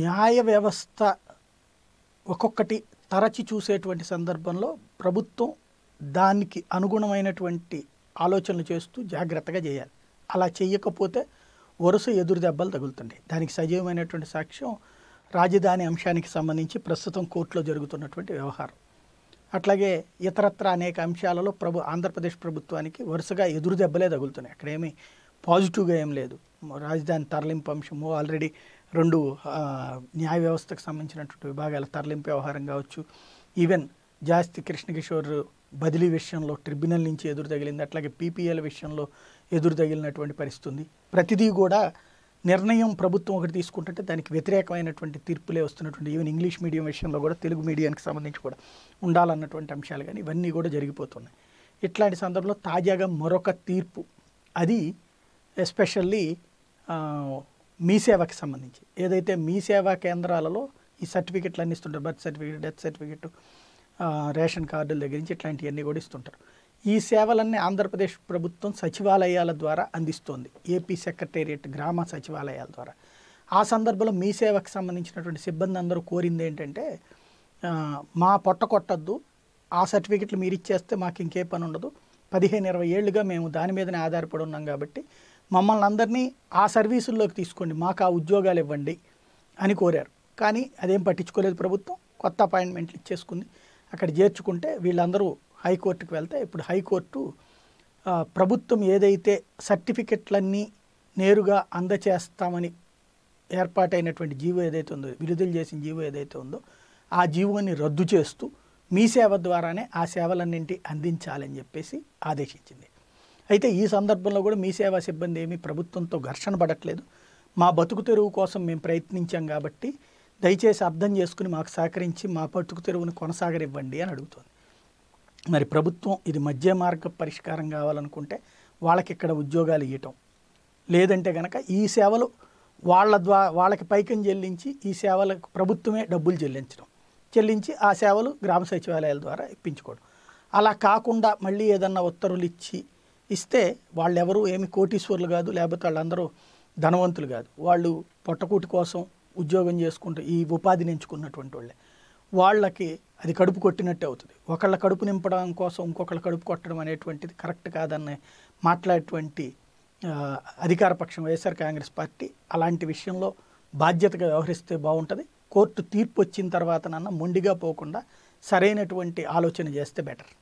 న్యాయ వ్యవస్థ ఒక్కొక్కటి తరచి చూసేటువంటి సందర్భంలో ప్రభుత్వం దానికి అనుగుణమైనటువంటి ఆలోచనలు చేస్తూ జాగ్రత్తగా చేయాలి అలా చేయకపోతే వరుస ఎదురు దెబ్బలు తగులుతుంటాయి దానికి సజీవమైనటువంటి సాక్ష్యం రాజధాని అంశానికి సంబంధించి ప్రస్తుతం కోర్టులో జరుగుతున్నటువంటి వ్యవహారం అట్లాగే ఇతరత్ర అనేక అంశాలలో ప్రభు ఆంధ్రప్రదేశ్ ప్రభుత్వానికి వరుసగా ఎదురు దెబ్బలే తగులుతున్నాయి అక్కడేమీ పాజిటివ్గా ఏం లేదు రాజధాని తరలింపు అంశము ఆల్రెడీ రెండు న్యాయ వ్యవస్థకు సంబంధించినటువంటి విభాగాల తరలింపు వ్యవహారం కావచ్చు ఈవెన్ జాస్తి కృష్ణకిషోర్ బదిలీ విషయంలో ట్రిబ్యునల్ నుంచి ఎదురు తగిలింది అట్లాగే పీపీఎల్ విషయంలో ఎదురు తగిలినటువంటి పరిస్థితి ఉంది ప్రతిదీ కూడా నిర్ణయం ప్రభుత్వం ఒకటి తీసుకుంటుంటే దానికి వ్యతిరేకమైనటువంటి తీర్పులే వస్తున్నటువంటి ఈవెన్ ఇంగ్లీష్ మీడియం విషయంలో కూడా తెలుగు మీడియానికి సంబంధించి కూడా ఉండాలన్నటువంటి అంశాలు కానీ ఇవన్నీ కూడా జరిగిపోతున్నాయి ఇట్లాంటి సందర్భంలో తాజాగా మరొక తీర్పు అది ఎస్పెషల్లీ మీ సేవకి సంబంధించి ఏదైతే మీ సేవా కేంద్రాలలో ఈ సర్టిఫికెట్లు అన్ని ఇస్తుంటారు birth certificate death certificate ration కార్డుల దగ్గర నుంచి ఇట్లాంటివన్నీ కూడా ఇస్తుంటారు ఈ సేవలన్నీ ఆంధ్రప్రదేశ్ ప్రభుత్వం సచివాలయాల ద్వారా అందిస్తోంది ఏపీ సెక్రటేరియట్ గ్రామ సచివాలయాల ద్వారా ఆ సందర్భంలో మీ సేవకు సంబంధించినటువంటి సిబ్బంది అందరూ కోరింది ఏంటంటే మా పొట్ట కొట్టద్దు ఆ సర్టిఫికెట్లు మీరు ఇచ్చేస్తే మాకు ఇంకే పని ఉండదు పదిహేను ఇరవై ఏళ్ళుగా మేము దాని మీదనే ఆధారపడి ఉన్నాం కాబట్టి మమ్మల్ని అందరినీ ఆ సర్వీసుల్లోకి తీసుకోండి మాకు ఆ ఉద్యోగాలు ఇవ్వండి అని కోరారు కానీ అదేం పట్టించుకోలేదు ప్రభుత్వం కొత్త అపాయింట్మెంట్లు ఇచ్చేసుకుంది అక్కడ చేర్చుకుంటే వీళ్ళందరూ హైకోర్టుకు వెళ్తే ఇప్పుడు హైకోర్టు ప్రభుత్వం ఏదైతే సర్టిఫికెట్లన్నీ నేరుగా అందచేస్తామని ఏర్పాటైనటువంటి జీవో ఏదైతే ఉందో విడుదల చేసిన జీవో ఏదైతే ఉందో ఆ జీవోని రద్దు చేస్తూ మీ సేవ ద్వారానే ఆ సేవలన్నింటి అందించాలని చెప్పేసి ఆదేశించింది అయితే ఈ సందర్భంలో కూడా మీ సేవా సిబ్బంది ఏమీ ప్రభుత్వంతో ఘర్షణ పడట్లేదు మా బతుకు తెరువు కోసం మేము ప్రయత్నించాం కాబట్టి దయచేసి అర్థం చేసుకుని మాకు సహకరించి మా బతుకు తెరువును కొనసాగనివ్వండి అని అడుగుతోంది మరి ప్రభుత్వం ఇది మధ్య మార్గ పరిష్కారం కావాలనుకుంటే వాళ్ళకి ఇక్కడ ఉద్యోగాలు ఇవ్వటం లేదంటే కనుక ఈ సేవలు వాళ్ళ ద్వా వాళ్ళకి పైకం చెల్లించి ఈ సేవలకు ప్రభుత్వమే డబ్బులు చెల్లించడం చెల్లించి ఆ సేవలు గ్రామ సచివాలయాల ద్వారా ఇప్పించుకోవడం అలా కాకుండా మళ్ళీ ఏదన్నా ఉత్తర్వులు ఇచ్చి ఇస్తే వాళ్ళెవరు ఏమి కోటీశ్వర్లు కాదు లేకపోతే వాళ్ళందరూ ధనవంతులు కాదు వాళ్ళు పొట్టకూటి కోసం ఉద్యోగం చేసుకుంటూ ఈ ఉపాధిని ఎంచుకున్నటువంటి వాళ్ళే వాళ్ళకి అది కడుపు కొట్టినట్టే అవుతుంది ఒకళ్ళ కడుపు నింపడం కోసం ఇంకొకళ్ళ కడుపు కొట్టడం అనేటువంటిది కరెక్ట్ కాదని మాట్లాడేటువంటి అధికార పక్షం వైఎస్ఆర్ కాంగ్రెస్ పార్టీ అలాంటి విషయంలో బాధ్యతగా వ్యవహరిస్తే బాగుంటుంది కోర్టు తీర్పు వచ్చిన తర్వాతనన్నా మొండిగా పోకుండా సరైనటువంటి ఆలోచన చేస్తే బెటర్